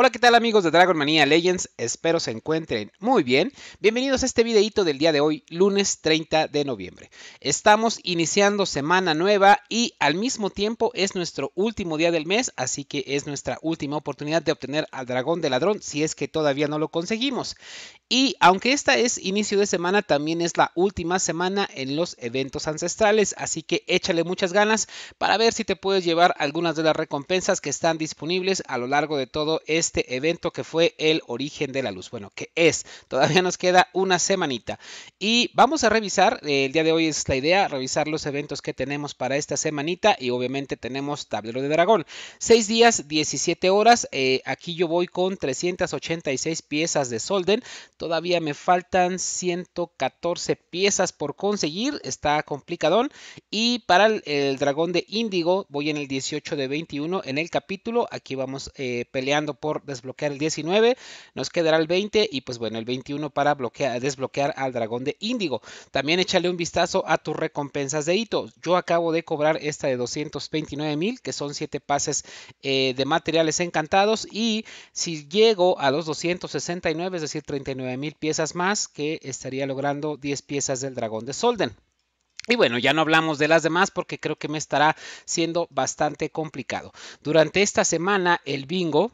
Hola, ¿qué tal amigos de Dragon Manía Legends? Espero se encuentren muy bien. Bienvenidos a este videito del día de hoy, lunes 30 de noviembre. Estamos iniciando semana nueva y al mismo tiempo es nuestro último día del mes, así que es nuestra última oportunidad de obtener al dragón de ladrón si es que todavía no lo conseguimos. Y aunque esta es inicio de semana, también es la última semana en los eventos ancestrales, así que échale muchas ganas para ver si te puedes llevar algunas de las recompensas que están disponibles a lo largo de todo este este evento que fue el origen de la luz. Bueno, que es, todavía nos queda una semanita. Y vamos a revisar, eh, el día de hoy es la idea, revisar los eventos que tenemos para esta semanita y obviamente tenemos tablero de dragón. Seis días, 17 horas, eh, aquí yo voy con 386 piezas de Solden, todavía me faltan 114 piezas por conseguir, está complicadón. Y para el, dragón de índigo voy en el 18 de 21 en el capítulo, aquí vamos eh, peleando por desbloquear el 19, nos quedará el 20 y pues bueno, el 21 para desbloquear al dragón de índigo. También échale un vistazo a tus recompensas de hito. Yo acabo de cobrar esta de 229 mil, que son 7 pases eh, de materiales encantados y si llego a los 269, es decir, 39 mil piezas más, que estaría logrando 10 piezas del dragón de Solden. Y bueno, ya no hablamos de las demás porque creo que me estará siendo bastante complicado. Durante esta semana el bingo,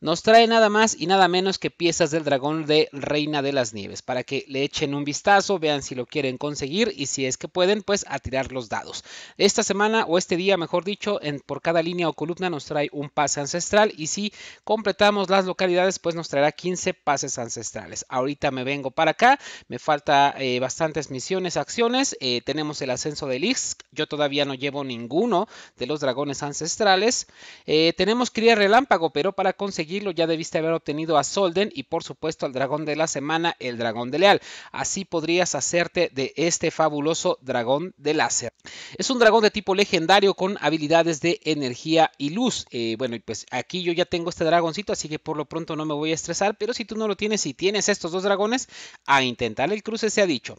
nos trae nada más y nada menos que piezas del dragón de Reina de las Nieves, para que le echen un vistazo, vean si lo quieren conseguir y si es que pueden, pues a tirar los dados. Esta semana o este día, mejor dicho, en, por cada línea o columna nos trae un pase ancestral y si completamos las localidades, pues nos traerá 15 pases ancestrales. Ahorita me vengo para acá, me falta eh, bastantes misiones, acciones, eh, tenemos el ascenso de Lix, yo todavía no llevo ninguno de los dragones ancestrales, eh, tenemos cría relámpago, pero para conseguir lo ya debiste haber obtenido a Solden y por supuesto al dragón de la semana, el dragón de leal. Así podrías hacerte de este fabuloso dragón de láser. Es un dragón de tipo legendario con habilidades de energía y luz. Eh, bueno bueno, pues aquí yo ya tengo este dragoncito, así que por lo pronto no me voy a estresar, pero si tú no lo tienes y tienes estos dos dragones, a intentar el cruce se ha dicho.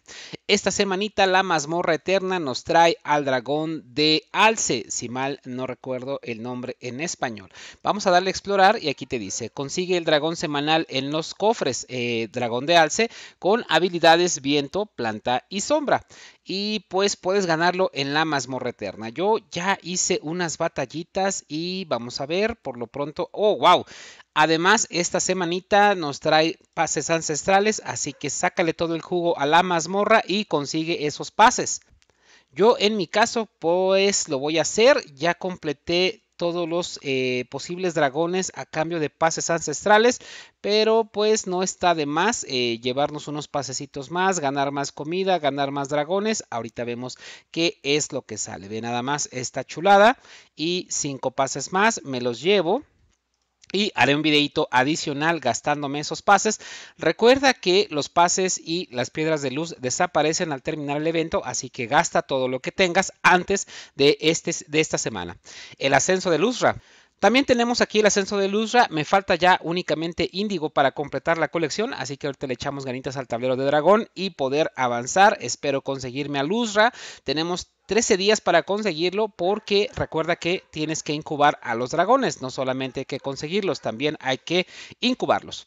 Esta semanita la mazmorra eterna nos trae al dragón de Alce, si mal no recuerdo el nombre en español. Vamos a darle a explorar y aquí te dice, consigue el dragón semanal en los cofres, eh, dragón de alce, con habilidades viento, planta y sombra. Y pues puedes ganarlo en la mazmorra eterna. Yo ya hice unas batallitas y vamos a ver por lo pronto. Oh, wow. Además, esta semanita nos trae pases ancestrales, así que sácale todo el jugo a la mazmorra y consigue esos pases. Yo en mi caso, pues lo voy a hacer. Ya completé todos los eh, posibles dragones a cambio de pases ancestrales, pero pues no está de más eh, llevarnos unos pasecitos más, ganar más comida, ganar más dragones. Ahorita vemos qué es lo que sale. Ve nada más esta chulada y cinco pases más, me los llevo. Y haré un videito adicional gastándome esos pases. Recuerda que los pases y las piedras de luz desaparecen al terminar el evento, así que gasta todo lo que tengas antes de, este, de esta semana. El ascenso de Luzra. También tenemos aquí el ascenso de Luzra. Me falta ya únicamente Índigo para completar la colección. Así que ahorita le echamos ganitas al tablero de dragón y poder avanzar. Espero conseguirme a Luzra. Tenemos 13 días para conseguirlo porque recuerda que tienes que incubar a los dragones. No solamente hay que conseguirlos, también hay que incubarlos.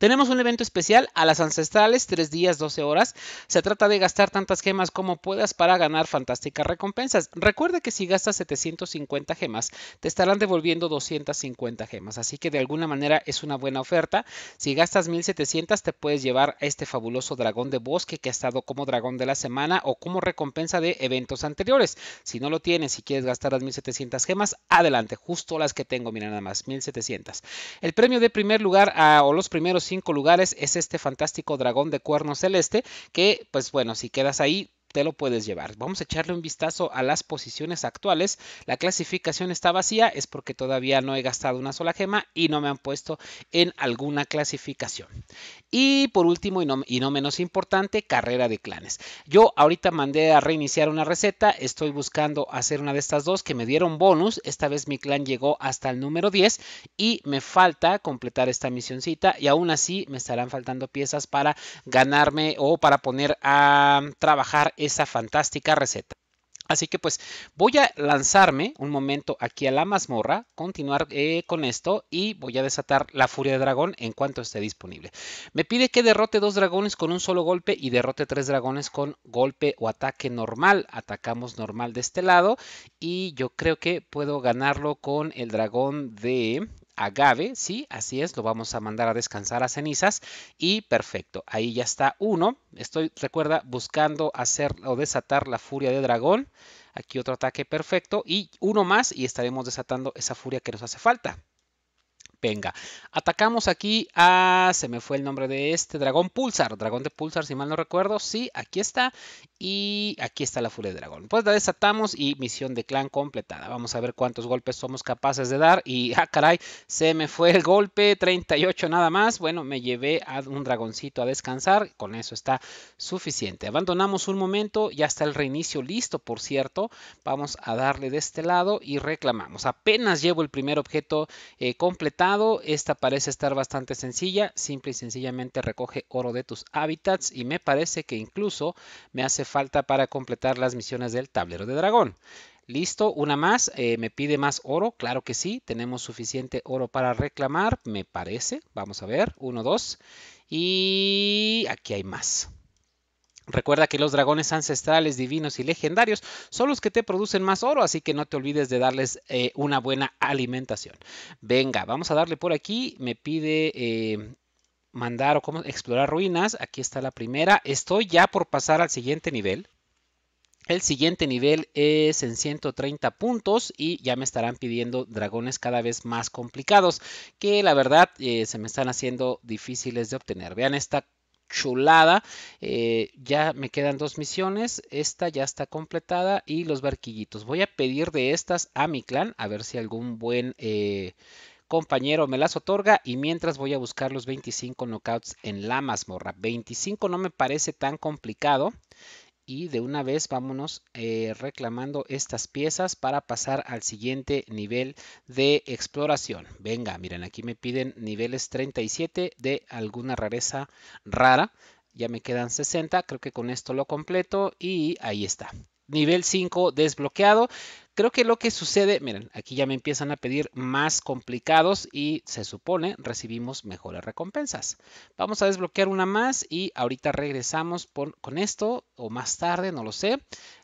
Tenemos un evento especial a las ancestrales, 3 días, 12 horas. Se trata de gastar tantas gemas como puedas para ganar fantásticas recompensas. Recuerda que si gastas 750 gemas, te estarán devolviendo 250 gemas. Así que de alguna manera es una buena oferta. Si gastas 1700, te puedes llevar a este fabuloso dragón de bosque que ha estado como dragón de la semana o como recompensa de eventos anteriores. Si no lo tienes y quieres gastar las 1700 gemas, adelante, justo las que tengo, mira nada más, 1700. El premio de primer lugar ah, o los primeros cinco lugares es este fantástico dragón de cuerno celeste que pues bueno si quedas ahí te lo puedes llevar. Vamos a echarle un vistazo a las posiciones actuales. La clasificación está vacía, es porque todavía no he gastado una sola gema y no me han puesto en alguna clasificación. Y por último, y no, y no menos importante, carrera de clanes. Yo ahorita mandé a reiniciar una receta, estoy buscando hacer una de estas dos que me dieron bonus. Esta vez mi clan llegó hasta el número 10 y me falta completar esta misioncita y aún así me estarán faltando piezas para ganarme o para poner a trabajar esa fantástica receta. Así que pues voy a lanzarme un momento aquí a la mazmorra, continuar eh, con esto y voy a desatar la furia de dragón en cuanto esté disponible. Me pide que derrote dos dragones con un solo golpe y derrote tres dragones con golpe o ataque normal. Atacamos normal de este lado y yo creo que puedo ganarlo con el dragón de agave, ¿sí? Así es, lo vamos a mandar a descansar a cenizas y perfecto, ahí ya está uno. Estoy, recuerda, buscando hacer o desatar la furia de dragón. Aquí otro ataque perfecto y uno más y estaremos desatando esa furia que nos hace falta. Venga, atacamos aquí a... Se me fue el nombre de este dragón Pulsar. Dragón de Pulsar, si mal no recuerdo. Sí, aquí está. Y aquí está la furia de dragón. Pues la desatamos y misión de clan completada. Vamos a ver cuántos golpes somos capaces de dar. Y, ah, caray, se me fue el golpe. 38 nada más. Bueno, me llevé a un dragoncito a descansar. Con eso está suficiente. Abandonamos un momento. Ya está el reinicio listo, por cierto. Vamos a darle de este lado y reclamamos. Apenas llevo el primer objeto eh, completado esta parece estar bastante sencilla, simple y sencillamente recoge oro de tus hábitats y me parece que incluso me hace falta para completar las misiones del tablero de dragón. Listo, una más. Eh, ¿Me pide más oro? Claro que sí. Tenemos suficiente oro para reclamar, me parece. Vamos a ver. Uno, dos. Y aquí hay más. Recuerda que los dragones ancestrales, divinos y legendarios son los que te producen más oro, así que no te olvides de darles eh, una buena alimentación. Venga, vamos a darle por aquí. Me pide eh, mandar o cómo explorar ruinas. Aquí está la primera. Estoy ya por pasar al siguiente nivel. El siguiente nivel es en 130 puntos y ya me estarán pidiendo dragones cada vez más complicados que la verdad eh, se me están haciendo difíciles de obtener. Vean esta chulada. Eh, ya me quedan dos misiones. Esta ya está completada y los barquillitos. Voy a pedir de estas a mi clan. A ver si algún buen eh, compañero me las otorga. Y mientras voy a buscar los 25 knockouts en la mazmorra. 25 no me parece tan complicado y de una vez vámonos eh, reclamando estas piezas para pasar al siguiente nivel de exploración. Venga, miren, aquí me piden niveles 37 de alguna rareza rara. Ya me quedan 60, creo que con esto lo completo y ahí está nivel 5 desbloqueado. Creo que lo que sucede, miren, aquí ya me empiezan a pedir más complicados y se supone recibimos mejores recompensas. Vamos a desbloquear una más y ahorita regresamos por, con esto o más tarde, no lo sé.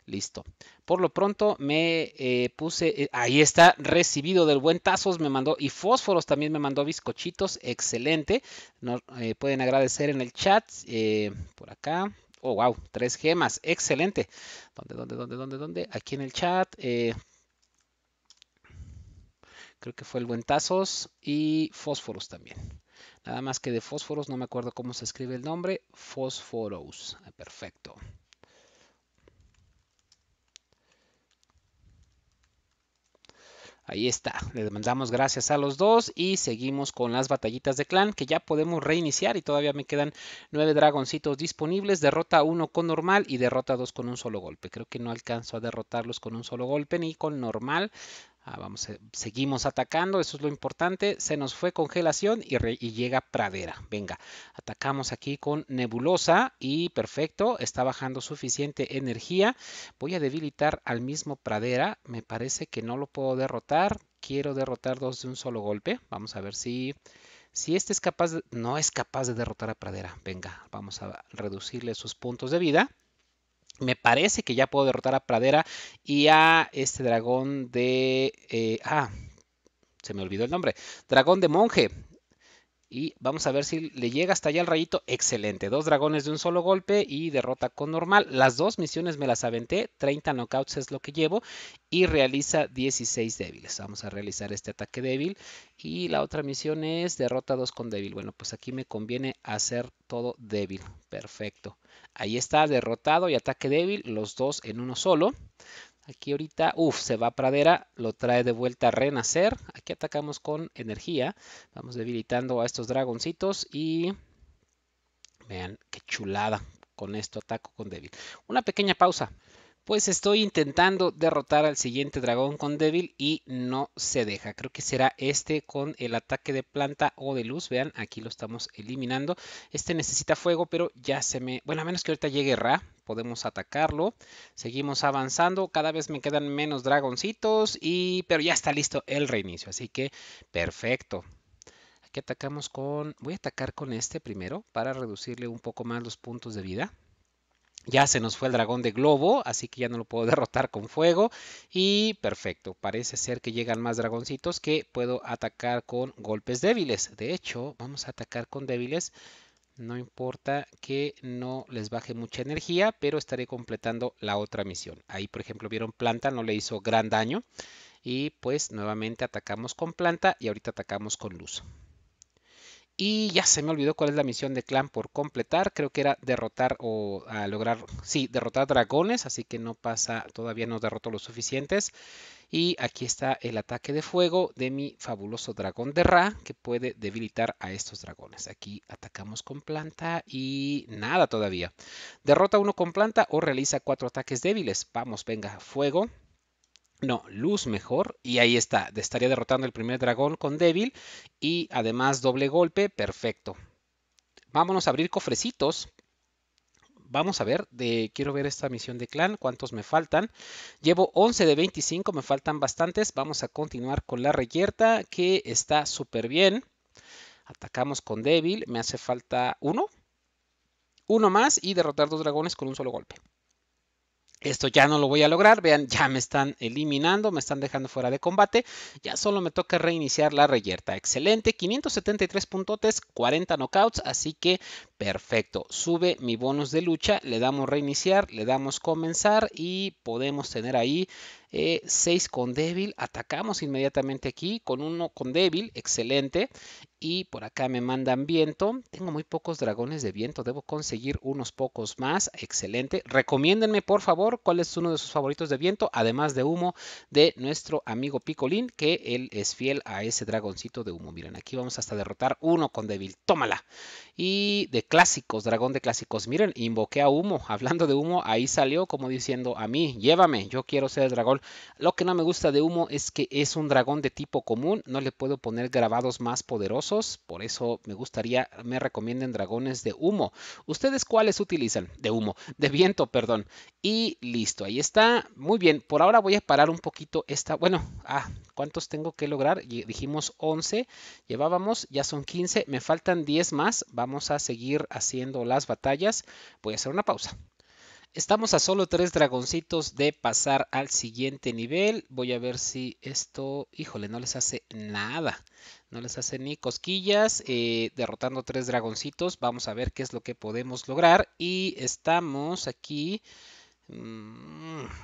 Listo. Por lo pronto me eh, puse, eh, ahí está, recibido del buen Tazos me mandó y Fósforos también me mandó bizcochitos, excelente. no eh, pueden agradecer en el chat por acá. Oh, wow, tres gemas, excelente. ¿Dónde, dónde, dónde, dónde, dónde? Aquí en el chat. Eh, creo que fue el buen Tazos y fósforos también. Nada más que de fósforos, no me acuerdo cómo se escribe el nombre. Fósforos, ah, perfecto. Ahí está, le mandamos gracias a los dos y seguimos con las batallitas de clan que ya podemos reiniciar y todavía me quedan nueve dragoncitos disponibles. Derrota uno con normal y derrota dos con un solo golpe. Creo que no alcanzo a derrotarlos con un solo golpe ni con normal. Ah, vamos, eh, seguimos atacando, eso es lo importante. Se nos fue congelación y, y, llega pradera. Venga, atacamos aquí con nebulosa y perfecto, está bajando suficiente energía. Voy a debilitar al mismo pradera, me parece que no lo puedo derrotar. Quiero derrotar dos de un solo golpe. Vamos a ver si, si este es capaz, no es capaz de derrotar a pradera. Venga, vamos a reducirle sus puntos de vida. Me parece que ya puedo derrotar a Pradera y a este dragón de... Eh, ah, se me olvidó el nombre. Dragón de monje. Y vamos a ver si le llega hasta allá el rayito. Excelente. Dos dragones de un solo golpe y derrota con normal. Las dos misiones me las aventé. 30 knockouts es lo que llevo. Y realiza 16 débiles. Vamos a realizar este ataque débil. Y la otra misión es derrota 2 con débil. Bueno, pues aquí me conviene hacer todo débil. Perfecto. Ahí está, derrotado y ataque débil, los dos en uno solo. Aquí ahorita, uff, se va a Pradera, lo trae de vuelta a Renacer. Aquí atacamos con energía. Vamos debilitando a estos dragoncitos y... Vean, qué chulada. Con esto ataco con débil. Una pequeña pausa. Pues estoy intentando derrotar al siguiente dragón con débil y no se deja. Creo que será este con el ataque de planta o de luz. Vean, aquí lo estamos eliminando. Este necesita fuego, pero ya se me... Bueno, a menos que ahorita llegue Ra, podemos atacarlo. Seguimos avanzando, cada vez me quedan menos dragoncitos, y... pero ya está listo el reinicio, así que perfecto. Aquí atacamos con... Voy a atacar con este primero para reducirle un poco más los puntos de vida. Ya se nos fue el dragón de globo, así que ya no lo puedo derrotar con fuego. Y perfecto, parece ser que llegan más dragoncitos que puedo atacar con golpes débiles. De hecho, vamos a atacar con débiles. No importa que no les baje mucha energía, pero estaré completando la otra misión. Ahí, por ejemplo, vieron planta, no le hizo gran daño. Y pues nuevamente atacamos con planta y ahorita atacamos con luz. Y ya se me olvidó cuál es la misión de clan por completar. Creo que era derrotar o ah, lograr, sí, derrotar dragones. Así que no pasa, todavía no derrotó los suficientes. Y aquí está el ataque de fuego de mi fabuloso dragón de Ra, que puede debilitar a estos dragones. Aquí atacamos con planta y nada todavía. Derrota uno con planta o realiza cuatro ataques débiles. Vamos, venga, fuego. No, luz mejor. Y ahí está. Estaría derrotando el primer dragón con débil. Y además doble golpe. Perfecto. Vámonos a abrir cofrecitos. Vamos a ver, de, quiero ver esta misión de clan, cuántos me faltan. Llevo 11 de 25, me faltan bastantes. Vamos a continuar con la reyerta, que está súper bien. Atacamos con débil, me hace falta uno. Uno más y derrotar dos dragones con un solo golpe. Esto ya no lo voy a lograr. Vean, ya me están eliminando, me están dejando fuera de combate. Ya solo me toca reiniciar la reyerta. Excelente, 573 puntotes, 40 knockouts, así que perfecto. Sube mi bonus de lucha, le damos reiniciar, le damos comenzar y podemos tener ahí 6 eh, con débil, atacamos inmediatamente aquí con 1 con débil, excelente. Y por acá me mandan viento, tengo muy pocos dragones de viento, debo conseguir unos pocos más, excelente. Recomiéndenme por favor cuál es uno de sus favoritos de viento, además de humo de nuestro amigo Picolín, que él es fiel a ese dragoncito de humo. Miren, aquí vamos hasta derrotar uno con débil, tómala. Y de clásicos, dragón de clásicos. Miren, invoqué a humo. Hablando de humo, ahí salió como diciendo a mí, llévame, yo quiero ser el dragón. Lo que no me gusta de humo es que es un dragón de tipo común. No le puedo poner grabados más poderosos. Por eso me gustaría, me recomienden dragones de humo. ¿Ustedes cuáles utilizan? De humo, de viento, perdón. Y listo, ahí está. Muy bien, por ahora voy a parar un poquito esta. Bueno, ah, ¿cuántos tengo que lograr? Dijimos 11, llevábamos, ya son 15, me faltan 10 más vamos a seguir haciendo las batallas. Voy a hacer una pausa. Estamos a solo tres dragoncitos de pasar al siguiente nivel. Voy a ver si esto, híjole, no les hace nada. No les hace ni cosquillas. Eh, derrotando tres dragoncitos, vamos a ver qué es lo que podemos lograr. Y estamos aquí Mm,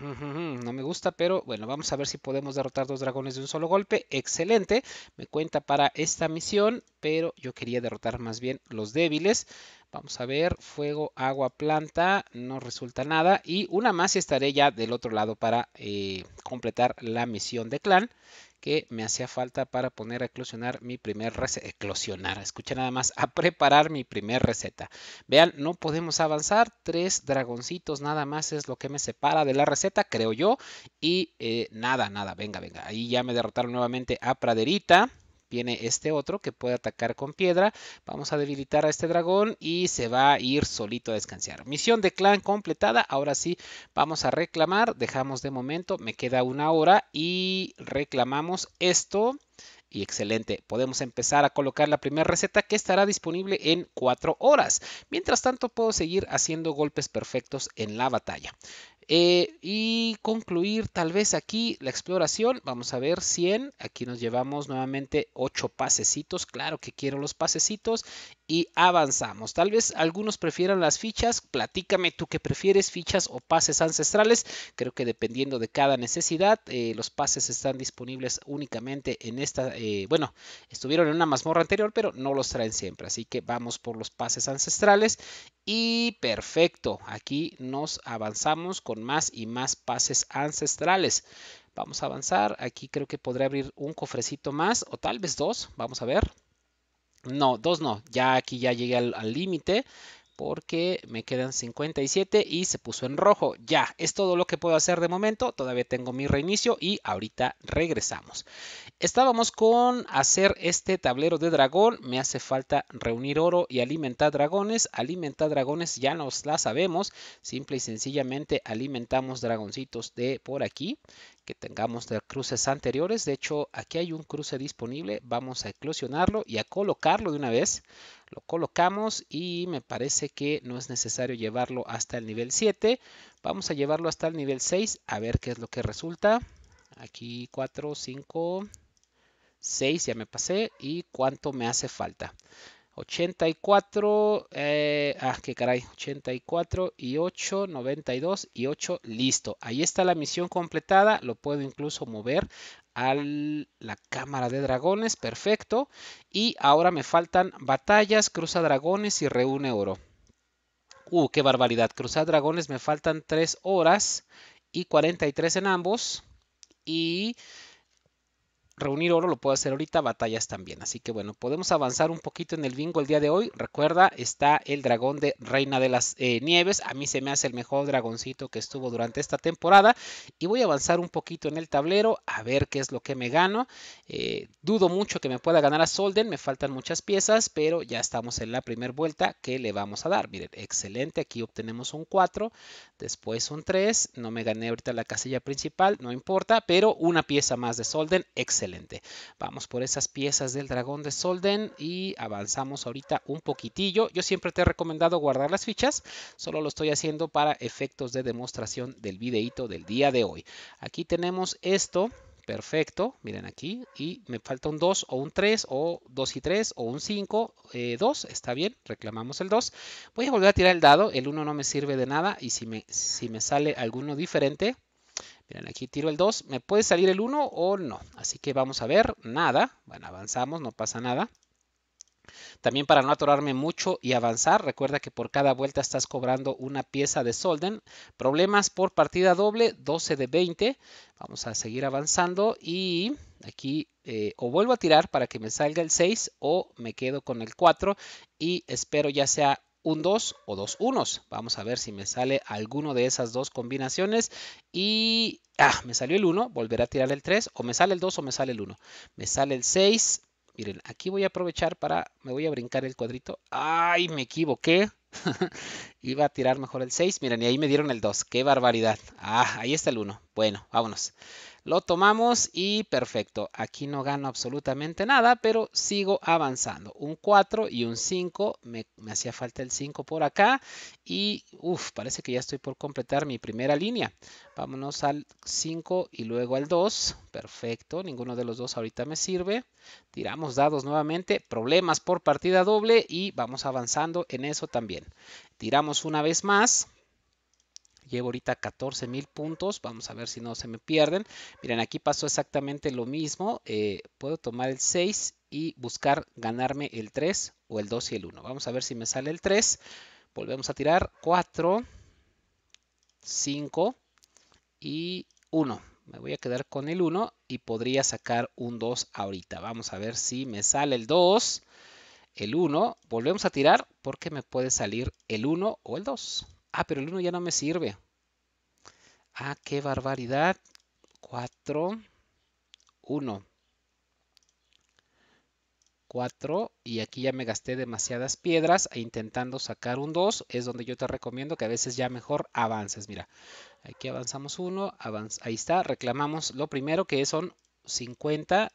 no me gusta, pero bueno, vamos a ver si podemos derrotar dos dragones de un solo golpe. Excelente, me cuenta para esta misión, pero yo quería derrotar más bien los débiles. Vamos a ver, fuego, agua, planta, no resulta nada. Y una más y estaré ya del otro lado para eh, completar la misión de clan que me hacía falta para poner a eclosionar mi primer receta. Eclosionar, escucha nada más, a preparar mi primer receta. Vean, no podemos avanzar, tres dragoncitos nada más es lo que me separa de la receta, creo yo. Y eh, nada, nada, venga, venga, ahí ya me derrotaron nuevamente a Praderita viene este otro que puede atacar con piedra. Vamos a debilitar a este dragón y se va a ir solito a descansar. Misión de clan completada. Ahora sí, vamos a reclamar. Dejamos de momento, me queda una hora y reclamamos esto. Y excelente, podemos empezar a colocar la primera receta que estará disponible en cuatro horas. Mientras tanto, puedo seguir haciendo golpes perfectos en la batalla. Eh, y concluir tal vez aquí la exploración. Vamos a ver 100. Aquí nos llevamos nuevamente 8 pasecitos. Claro que quiero los pasecitos y avanzamos. Tal vez algunos prefieran las fichas. Platícame tú que prefieres, fichas o pases ancestrales. Creo que dependiendo de cada necesidad, eh, los pases están disponibles únicamente en esta. Eh, bueno, estuvieron en una mazmorra anterior, pero no los traen siempre. Así que vamos por los pases ancestrales. Y perfecto, aquí nos avanzamos con más y más pases ancestrales. Vamos a avanzar. Aquí creo que podré abrir un cofrecito más o tal vez dos. Vamos a ver. No, dos no. Ya aquí ya llegué al límite porque me quedan 57 y se puso en rojo. Ya, es todo lo que puedo hacer de momento. Todavía tengo mi reinicio y ahorita regresamos. Estábamos con hacer este tablero de dragón. Me hace falta reunir oro y alimentar dragones. Alimentar dragones ya nos la sabemos. Simple y sencillamente alimentamos dragoncitos de por aquí que tengamos de cruces anteriores. De hecho, aquí hay un cruce disponible. Vamos a eclosionarlo y a colocarlo de una vez lo colocamos y me parece que no es necesario llevarlo hasta el nivel 7. Vamos a llevarlo hasta el nivel 6 a ver qué es lo que resulta. Aquí 4, 5, 6 ya me pasé y cuánto me hace falta. 84, eh, ah, qué caray, 84 y 8, 92 y 8, listo. Ahí está la misión completada, lo puedo incluso mover a la cámara de dragones, perfecto. Y ahora me faltan batallas, cruza dragones y reúne oro. Uh, qué barbaridad, cruza dragones me faltan 3 horas y 43 en ambos. Y reunir oro lo puedo hacer ahorita, batallas también. Así que bueno, podemos avanzar un poquito en el bingo el día de hoy. Recuerda, está el dragón de Reina de las eh, Nieves. A mí se me hace el mejor dragoncito que estuvo durante esta temporada. Y voy a avanzar un poquito en el tablero a ver qué es lo que me gano. Eh, dudo mucho que me pueda ganar a Solden, me faltan muchas piezas, pero ya estamos en la primera vuelta que le vamos a dar. Miren, excelente, aquí obtenemos un 4, después un 3. No me gané ahorita la casilla principal, no importa, pero una pieza más de Solden, excelente. Vamos por esas piezas del dragón de Solden y avanzamos ahorita un poquitillo. Yo siempre te he recomendado guardar las fichas, solo lo estoy haciendo para efectos de demostración del videíto del día de hoy. Aquí tenemos esto. Perfecto, miren aquí, y me falta un 2 o un 3 o 2 y 3 o un 5, 2, eh, está bien, reclamamos el 2. Voy a volver a tirar el dado, el 1 no me sirve de nada y si me, si me sale alguno diferente, Miren, aquí tiro el 2. ¿Me puede salir el 1 o no? Así que vamos a ver. Nada. Bueno, avanzamos, no pasa nada. También para no atorarme mucho y avanzar, recuerda que por cada vuelta estás cobrando una pieza de solden. Problemas por partida doble, 12 de 20. Vamos a seguir avanzando y aquí eh, o vuelvo a tirar para que me salga el 6 o me quedo con el 4 y espero ya sea un 2 o dos unos. Vamos a ver si me sale alguno de esas dos combinaciones y ah, me salió el 1, volver a tirar el 3 o me sale el 2 o me sale el 1. Me sale el 6. Miren, aquí voy a aprovechar para, me voy a brincar el cuadrito. ¡Ay, me equivoqué! Iba a tirar mejor el 6. Miren, y ahí me dieron el 2. ¡Qué barbaridad! Ah, ahí está el 1. Bueno, vámonos. Lo tomamos y perfecto. Aquí no gano absolutamente nada, pero sigo avanzando. Un 4 y un 5. Me, hacía falta el 5 por acá. Y uff, parece que ya estoy por completar mi primera línea. Vámonos al 5 y luego al 2. Perfecto. Ninguno de los dos ahorita me sirve. Tiramos dados nuevamente. Problemas por partida doble y vamos avanzando en eso también. Tiramos una vez más llevo ahorita 14 mil puntos. Vamos a ver si no se me pierden. Miren, aquí pasó exactamente lo mismo. Eh, puedo tomar el 6 y buscar ganarme el 3 o el 2 y el 1. Vamos a ver si me sale el 3. Volvemos a tirar 4, 5 y 1 me voy a quedar con el 1 y podría sacar un 2 ahorita. Vamos a ver si me sale el 2, el 1. Volvemos a tirar porque me puede salir el 1 o el 2. Ah, pero el 1 ya no me sirve. Ah, qué barbaridad. 4, 1. 4 y aquí ya me gasté demasiadas piedras e intentando sacar un 2. Es donde yo te recomiendo que a veces ya mejor avances. Mira, aquí avanzamos 1, ahí está, reclamamos lo primero que son 50.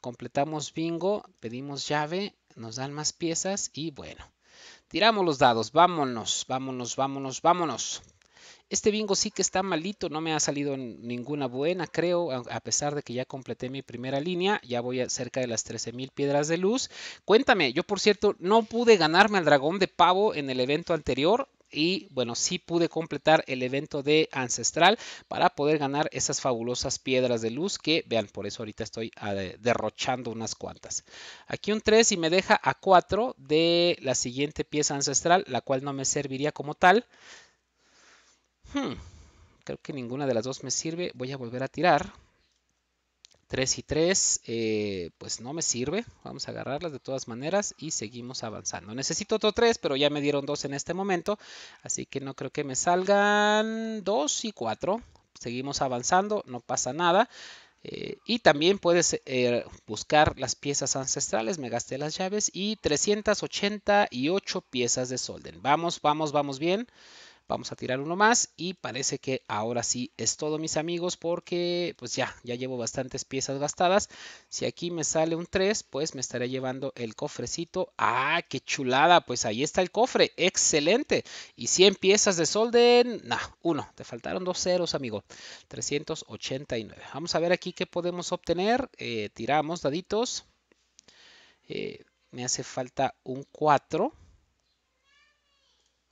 Completamos bingo, pedimos llave, nos dan más piezas y bueno. Tiramos los dados, vámonos, vámonos, vámonos, vámonos. Este bingo sí que está malito, no me ha salido ninguna buena, creo, a pesar de que ya completé mi primera línea, ya voy a cerca de las 13.000 piedras de luz. Cuéntame, yo por cierto no pude ganarme al dragón de pavo en el evento anterior, y bueno, sí pude completar el evento de Ancestral para poder ganar esas fabulosas piedras de luz que vean, por eso ahorita estoy ah, derrochando unas cuantas. Aquí un 3 y me deja a 4 de la siguiente pieza ancestral, la cual no me serviría como tal, Hmm, creo que ninguna de las dos me sirve. Voy a volver a tirar. 3 y 3, eh, pues no me sirve. Vamos a agarrarlas de todas maneras y seguimos avanzando. Necesito otro 3, pero ya me dieron 2 en este momento. Así que no creo que me salgan 2 y 4. Seguimos avanzando, no pasa nada. Eh, y también puedes eh, buscar las piezas ancestrales, me gasté las llaves, y 388 piezas de solden. Vamos, vamos, vamos bien. Vamos a tirar uno más y parece que ahora sí es todo mis amigos porque pues ya, ya llevo bastantes piezas gastadas. Si aquí me sale un 3 pues me estaré llevando el cofrecito. ¡Ah, qué chulada! Pues ahí está el cofre, excelente. Y 100 piezas de solden, nah, uno, te faltaron dos ceros amigo, 389. Vamos a ver aquí qué podemos obtener. Eh, tiramos daditos. Eh, me hace falta un 4.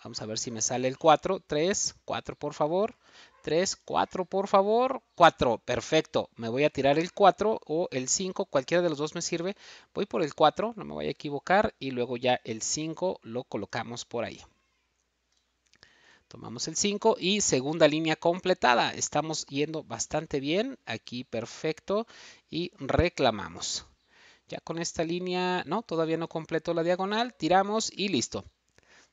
Vamos a ver si me sale el 4. 3, 4 por favor. 3, 4 por favor. 4, perfecto. Me voy a tirar el 4 o el 5, cualquiera de los dos me sirve. Voy por el 4, no me voy a equivocar. Y luego ya el 5 lo colocamos por ahí. Tomamos el 5 y segunda línea completada. Estamos yendo bastante bien. Aquí perfecto. Y reclamamos. Ya con esta línea, no, todavía no completo la diagonal. Tiramos y listo.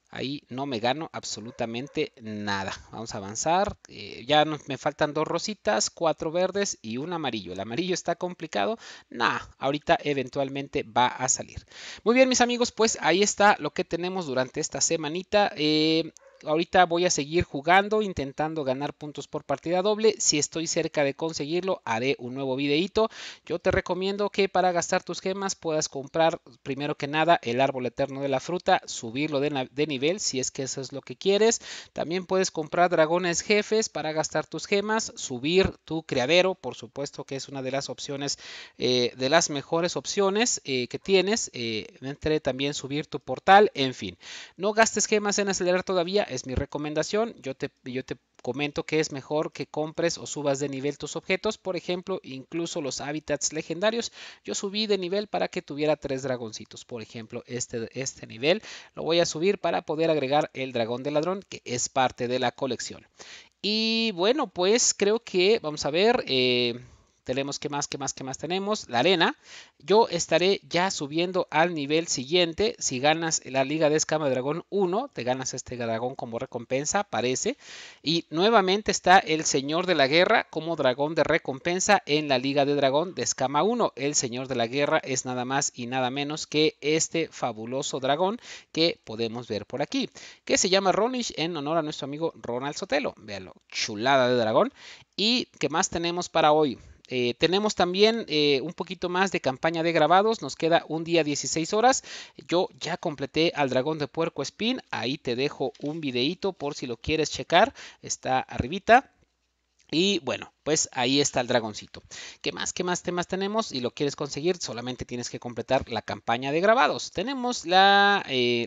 Ahí no me gano absolutamente nada. Vamos a avanzar. Eh, ya me faltan dos rositas, cuatro verdes y un amarillo. El amarillo está complicado. Nah, ahorita eventualmente va a salir. Muy bien, mis amigos, pues ahí está lo que tenemos durante esta semanita. Eh, ahorita voy a seguir jugando, intentando ganar puntos por partida doble. Si estoy cerca de conseguirlo, haré un nuevo videito. Yo te recomiendo que para gastar tus gemas puedas comprar primero que nada el árbol eterno de la fruta, subirlo de, nivel si es que eso es lo que quieres. También puedes comprar dragones jefes para gastar tus gemas, subir tu criadero, por supuesto que es una de las opciones, eh, de las mejores opciones eh, que tienes. Eh, entre también subir tu portal, en fin. No gastes gemas en acelerar todavía, es mi recomendación. Yo te, yo te comento que es mejor que compres o subas de nivel tus objetos, por ejemplo, incluso los hábitats legendarios. Yo subí de nivel para que tuviera tres dragoncitos, por ejemplo, este, este nivel lo voy a subir para poder agregar el dragón de ladrón, que es parte de la colección. Y bueno, pues creo que, vamos a ver... Eh, tenemos que más, que más, que más tenemos. La arena. Yo estaré ya subiendo al nivel siguiente. Si ganas la Liga de Escama de Dragón 1, te ganas este dragón como recompensa, parece. Y nuevamente está el Señor de la Guerra como dragón de recompensa en la Liga de Dragón de Escama 1. El Señor de la Guerra es nada más y nada menos que este fabuloso dragón que podemos ver por aquí. Que se llama Ronish en honor a nuestro amigo Ronald Sotelo. Véalo, chulada de dragón. ¿Y qué más tenemos para hoy? Eh, tenemos también eh, un poquito más de campaña de grabados. Nos queda un día 16 horas. Yo ya completé al dragón de puerco spin. Ahí te dejo un videito por si lo quieres checar. Está arribita. Y bueno, pues ahí está el dragoncito. ¿Qué más? ¿Qué más temas tenemos? Y lo quieres conseguir, solamente tienes que completar la campaña de grabados. Tenemos eh,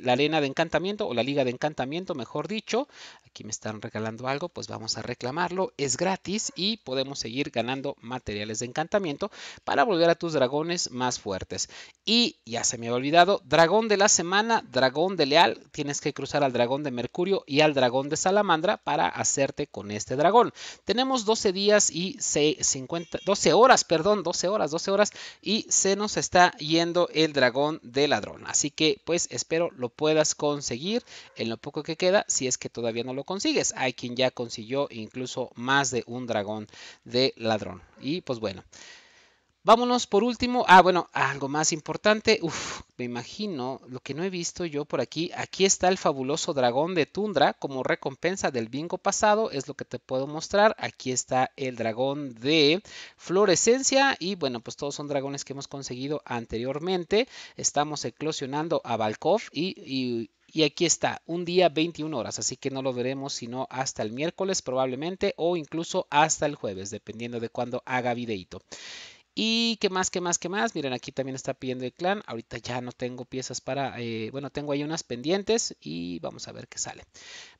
la, arena de encantamiento o la liga de encantamiento, mejor dicho. Aquí me están regalando algo, pues vamos a reclamarlo. Es gratis y podemos seguir ganando materiales de encantamiento para volver a tus dragones más fuertes. Y ya se me ha olvidado, dragón de la semana, dragón de leal, tienes que cruzar al dragón de Mercurio y al dragón de Salamandra para hacerte con este dragón. Tenemos 12 días y 50, 12 horas, perdón, 12 horas, 12 horas y se nos está yendo el dragón de ladrón. Así que pues espero lo puedas conseguir en lo poco que queda si es que todavía no lo consigues. Hay quien ya consiguió incluso más de un dragón de ladrón. Y pues bueno. Vámonos por último. Ah, bueno, algo más importante. Uf, me imagino lo que no he visto yo por aquí. Aquí está el fabuloso dragón de Tundra como recompensa del bingo pasado. Es lo que te puedo mostrar. Aquí está el dragón de Florescencia. Y bueno, pues todos son dragones que hemos conseguido anteriormente. Estamos eclosionando a Balkov y, aquí está, un día 21 horas, así que no lo veremos sino hasta el miércoles probablemente o incluso hasta el jueves, dependiendo de cuándo haga videito. Y qué más, qué más, qué más. Miren, aquí también está pidiendo el clan. Ahorita ya no tengo piezas para... Eh, bueno, tengo ahí unas pendientes y vamos a ver qué sale.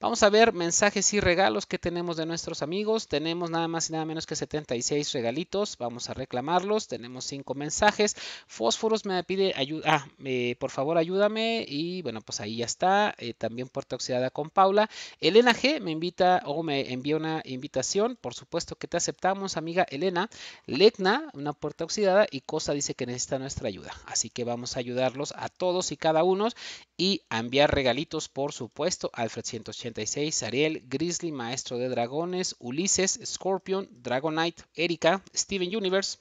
Vamos a ver mensajes y regalos que tenemos de nuestros amigos. Tenemos nada más y nada menos que 76 regalitos. Vamos a reclamarlos. Tenemos cinco mensajes. Fósforos me pide ayuda. Ah, eh, por favor ayúdame. Y bueno, pues ahí ya está. Eh, también Puerta Oxidada con Paula. Elena G me invita o me envía una invitación. Por supuesto que te aceptamos, amiga Elena. Legna, una oxidada y cosa dice que necesita nuestra ayuda. Así que vamos a ayudarlos a todos y cada uno y a enviar regalitos, por supuesto, Alfred 186, Ariel, Grizzly, Maestro de Dragones, Ulises, Scorpion, Dragonite, Erika, Steven Universe,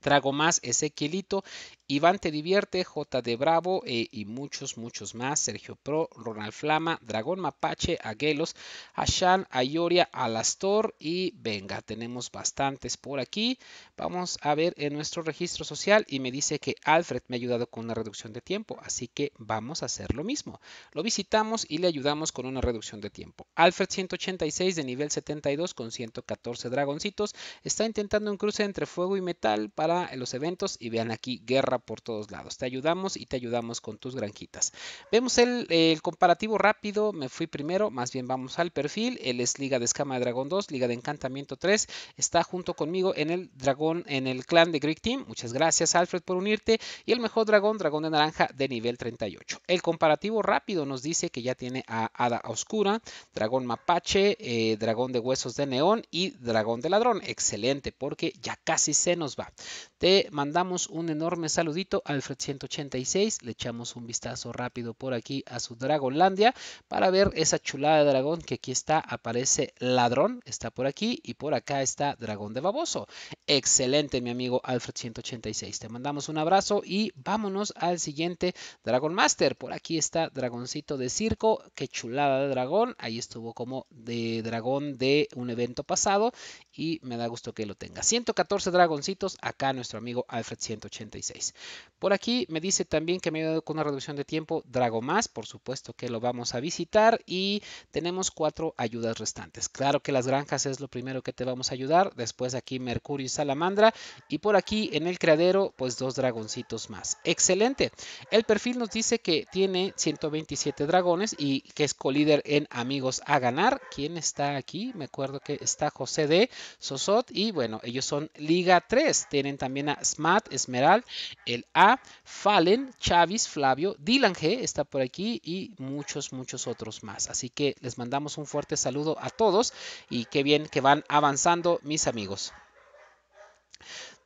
Trago Más, Ezequielito Iván Te Divierte, JD Bravo e y muchos, muchos más. Sergio Pro, Ronald Flama, Dragón Mapache, Aguelos, Ashan, Ayoria, Alastor y venga, tenemos bastantes por aquí. Vamos a ver en nuestro registro social y me dice que Alfred me ha ayudado con una reducción de tiempo, así que vamos a hacer lo mismo. Lo visitamos y le ayudamos con una reducción de tiempo. Alfred 186 de nivel 72 con 114 dragoncitos. Está intentando un cruce entre fuego y metal para los eventos y vean aquí guerra por todos lados. Te ayudamos y te ayudamos con tus granjitas. Vemos el, comparativo rápido. Me fui primero, más bien vamos al perfil. Él es Liga de Escama de Dragón 2, Liga de Encantamiento 3. Está junto conmigo en el dragón, en el clan de Greek Team. Muchas gracias, Alfred, por unirte. Y el mejor dragón, dragón de naranja de nivel 38. El comparativo rápido nos dice que ya tiene a Hada Oscura, dragón mapache, eh, dragón de huesos de neón y dragón de ladrón. Excelente, porque ya casi se nos va. Te mandamos un enorme saludito, Alfred186. Le echamos un vistazo rápido por aquí a su Dragonlandia para ver esa chulada de dragón que aquí está. Aparece Ladrón, está por aquí y por acá está Dragón de Baboso. Excelente, mi amigo Alfred186. Te mandamos un abrazo y vámonos al siguiente Dragon Master. Por aquí está Dragoncito de Circo. Qué chulada de dragón. Ahí estuvo como de dragón de un evento pasado y me da gusto que lo tenga. 114 dragoncitos acá nuestro nuestro amigo Alfred186. Por aquí me dice también que me ha ayudado con una reducción de tiempo Drago Más, por supuesto que lo vamos a visitar y tenemos cuatro ayudas restantes. Claro que las granjas es lo primero que te vamos a ayudar, después aquí Mercurio y Salamandra y por aquí en el creadero pues dos dragoncitos más. Excelente. El perfil nos dice que tiene 127 dragones y que es colíder en Amigos a Ganar. ¿Quién está aquí? Me acuerdo que está José de Sosot y bueno, ellos son Liga 3, tienen también Smart, Esmeral, el A, Fallen, Chavis, Flavio, Dylan G está por aquí y muchos, muchos otros más. Así que les mandamos un fuerte saludo a todos y qué bien que van avanzando mis amigos.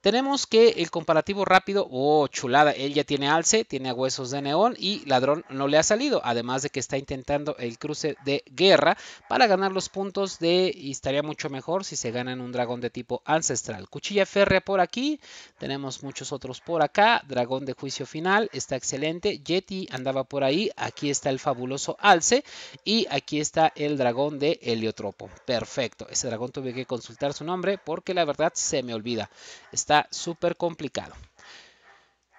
Tenemos que el comparativo rápido, oh chulada, él ya tiene alce, tiene a huesos de neón y ladrón no le ha salido, además de que está intentando el cruce de guerra para ganar los puntos de, y estaría mucho mejor si se ganan un dragón de tipo ancestral. Cuchilla férrea por aquí, tenemos muchos otros por acá, dragón de juicio final, está excelente, Yeti andaba por ahí, aquí está el fabuloso alce y aquí está el dragón de heliotropo, perfecto, ese dragón tuve que consultar su nombre porque la verdad se me olvida, está súper complicado.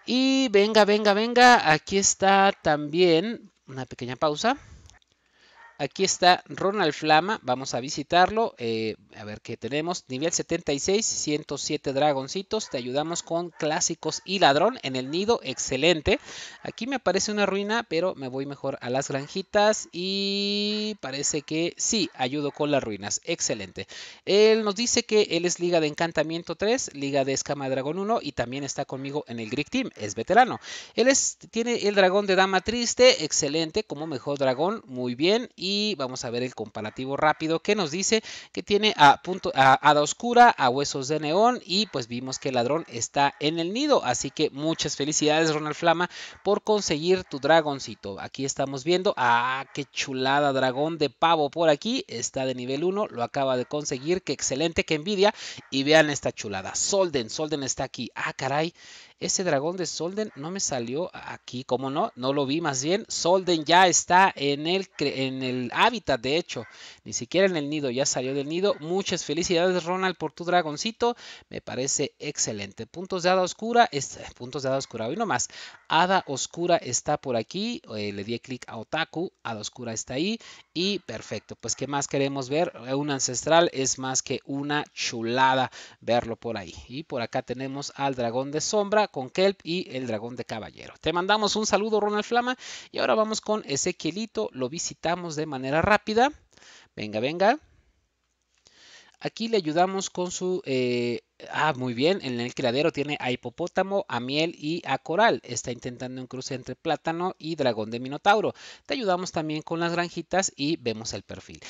Y venga, venga, venga, aquí está también una pequeña pausa. Aquí está Ronald Flama, vamos a visitarlo, eh, a ver qué tenemos, nivel 76, 107 dragoncitos, te ayudamos con clásicos y ladrón en el nido, excelente. Aquí me aparece una ruina, pero me voy mejor a las granjitas y parece que sí, ayudo con las ruinas, excelente. Él nos dice que él es Liga de Encantamiento 3, Liga de Escama Dragón 1 y también está conmigo en el Greek Team, es veterano. Él es, tiene el dragón de Dama Triste, excelente, como mejor dragón, muy bien y vamos a ver el comparativo rápido que nos dice que tiene a, punto, a Hada Oscura, a Huesos de Neón y pues vimos que el ladrón está en el nido. Así que muchas felicidades Ronald Flama por conseguir tu dragoncito. Aquí estamos viendo, ah, qué chulada dragón de pavo por aquí. Está de nivel 1, lo acaba de conseguir, qué excelente, qué envidia. Y vean esta chulada, Solden, Solden está aquí. Ah, caray, ese dragón de Solden no me salió aquí, ¿cómo no? No lo vi, más bien Solden ya está en el, en el hábitat, de hecho. Ni siquiera en el nido, ya salió del nido. Muchas felicidades, Ronald, por tu dragoncito. Me parece excelente. Puntos de Hada Oscura, eh, puntos de Hada Oscura, hoy nomás. Hada Oscura está por aquí. Eh, le di clic a Otaku, Hada Oscura está ahí. Y perfecto, pues ¿qué más queremos ver? Eh, un ancestral es más que una chulada verlo por ahí. Y por acá tenemos al dragón de sombra con Kelp y El Dragón de Caballero. Te mandamos un saludo, Ronald Flama. Y ahora vamos con Ezequielito. Lo visitamos de manera rápida. Venga, venga. Aquí le ayudamos con su eh, Ah, muy bien. En el criadero tiene a hipopótamo, a miel y a coral. Está intentando un cruce entre plátano y dragón de minotauro. Te ayudamos también con las granjitas y vemos el perfil.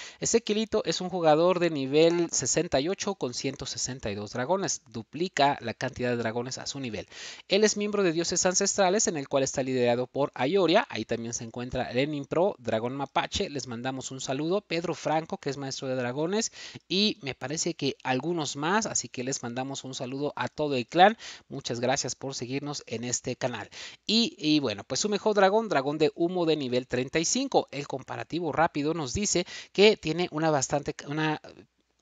quilito es un jugador de nivel 68 con 162 dragones. Duplica la cantidad de dragones a su nivel. Él es miembro de dioses ancestrales en el cual está liderado por Ayoria. Ahí también se encuentra Lenin Pro, dragón mapache. Les mandamos un saludo. Pedro Franco, que es maestro de dragones. Y me parece que algunos más, así que les mandamos damos un saludo a todo el clan. Muchas gracias por seguirnos en este canal. Y, y bueno, pues su mejor dragón, dragón de humo de nivel 35. El comparativo rápido nos dice que tiene una bastante, una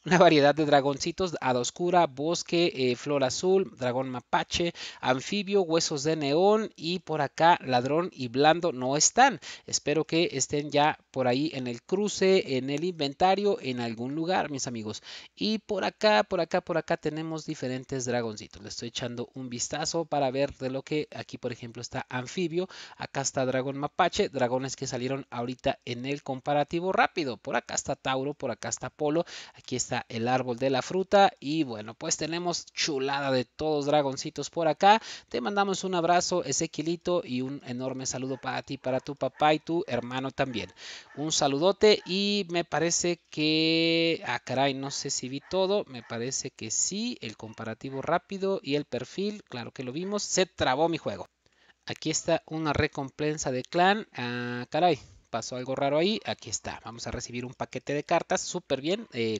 una variedad de dragoncitos, hada oscura, bosque, eh, flor azul, dragón mapache, anfibio, huesos de neón y por acá ladrón y blando no están. Espero que estén ya por ahí en el cruce, en el inventario, en algún lugar, mis amigos. Y por acá, por acá, por acá tenemos diferentes dragoncitos. Le estoy echando un vistazo para ver de lo que aquí, por ejemplo, está anfibio. Acá está dragón mapache, dragones que salieron ahorita en el comparativo rápido. Por acá está Tauro, por acá está Polo, aquí está el árbol de la fruta. Y bueno, pues tenemos chulada de todos dragoncitos por acá. Te mandamos un abrazo, Ezequielito, y un enorme saludo para ti, para tu papá y tu hermano también. Un saludote y me parece que... Ah, caray, no sé si vi todo. Me parece que sí. El comparativo rápido y el perfil, claro que lo vimos. Se trabó mi juego. Aquí está una recompensa de clan. Ah, caray pasó algo raro ahí, aquí está. Vamos a recibir un paquete de cartas, súper bien. Eh,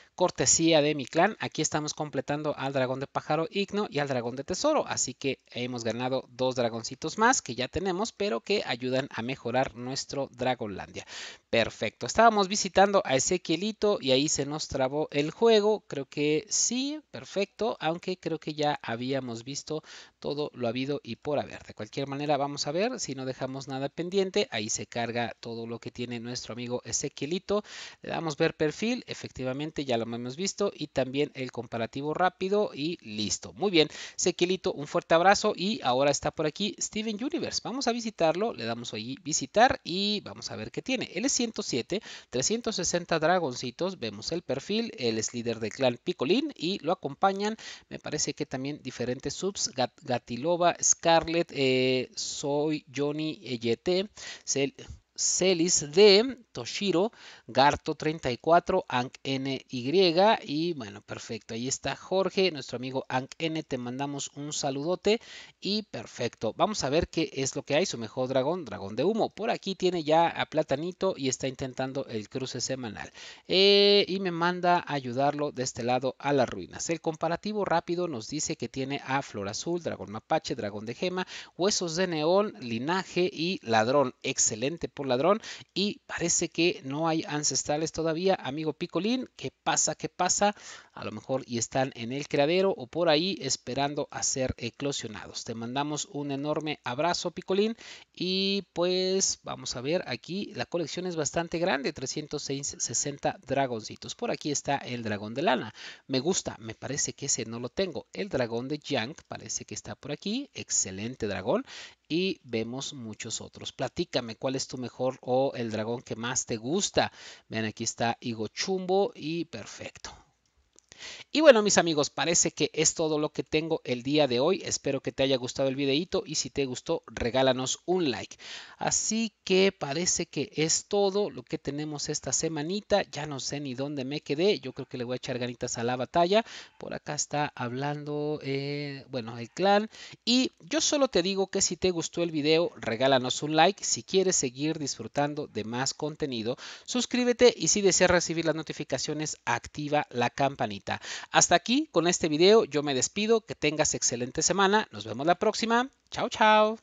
cortesía de mi clan. Aquí estamos completando al dragón de pájaro igno y al dragón de tesoro. Así que hemos ganado dos dragoncitos más que ya tenemos, pero que ayudan a mejorar nuestro Dragonlandia. Perfecto. Estábamos visitando a Ezequielito y ahí se nos trabó el juego. Creo que sí, perfecto. Aunque creo que ya habíamos visto todo lo habido y por haber. De cualquier manera, vamos a ver si no dejamos nada pendiente. Ahí se carga todo lo que tiene nuestro amigo Ezequielito. Le damos ver perfil. Efectivamente, ya lo hemos visto, y también el comparativo rápido y listo. Muy bien, Sequilito, un fuerte abrazo y ahora está por aquí Steven Universe. Vamos a visitarlo, le damos ahí visitar y vamos a ver qué tiene. Él es 107, 360 dragoncitos, vemos el perfil, él es líder del clan Picolín y lo acompañan, me parece que también diferentes subs, Gatilova, Scarlet, eh, Soy Johnny EYT, Celis de Toshiro, Garto34, Ank NY y bueno, perfecto, ahí está Jorge, nuestro amigo Ank N, te mandamos un saludote y perfecto, vamos a ver qué es lo que hay, su mejor dragón, dragón de humo, por aquí tiene ya a Platanito y está intentando el cruce semanal eh, y me manda ayudarlo de este lado a las ruinas, el comparativo rápido nos dice que tiene a Flor Azul, Dragón Mapache, Dragón de Gema, Huesos de Neón, Linaje y Ladrón, excelente por ladrón y parece que no hay ancestrales todavía. Amigo Picolín, ¿qué pasa? ¿Qué pasa? a lo mejor y están en el creadero o por ahí esperando a ser eclosionados. Te mandamos un enorme abrazo, Picolín. Y pues vamos a ver aquí, la colección es bastante grande, 360 dragoncitos. Por aquí está el dragón de lana. Me gusta, me parece que ese no lo tengo. El dragón de Yang parece que está por aquí. Excelente dragón y vemos muchos otros. Platícame cuál es tu mejor o el dragón que más te gusta. Vean, aquí está Higo Chumbo y perfecto. Y bueno, mis amigos, parece que es todo lo que tengo el día de hoy. Espero que te haya gustado el videito y si te gustó, regálanos un like. Así que parece que es todo lo que tenemos esta semanita. Ya no sé ni dónde me quedé. Yo creo que le voy a echar ganitas a la batalla. Por acá está hablando, eh, bueno, el clan. Y yo solo te digo que si te gustó el video, regálanos un like. Si quieres seguir disfrutando de más contenido, suscríbete y si deseas recibir las notificaciones, activa la campanita. Hasta aquí con este video, yo me despido, que tengas excelente semana, nos vemos la próxima, chao chao.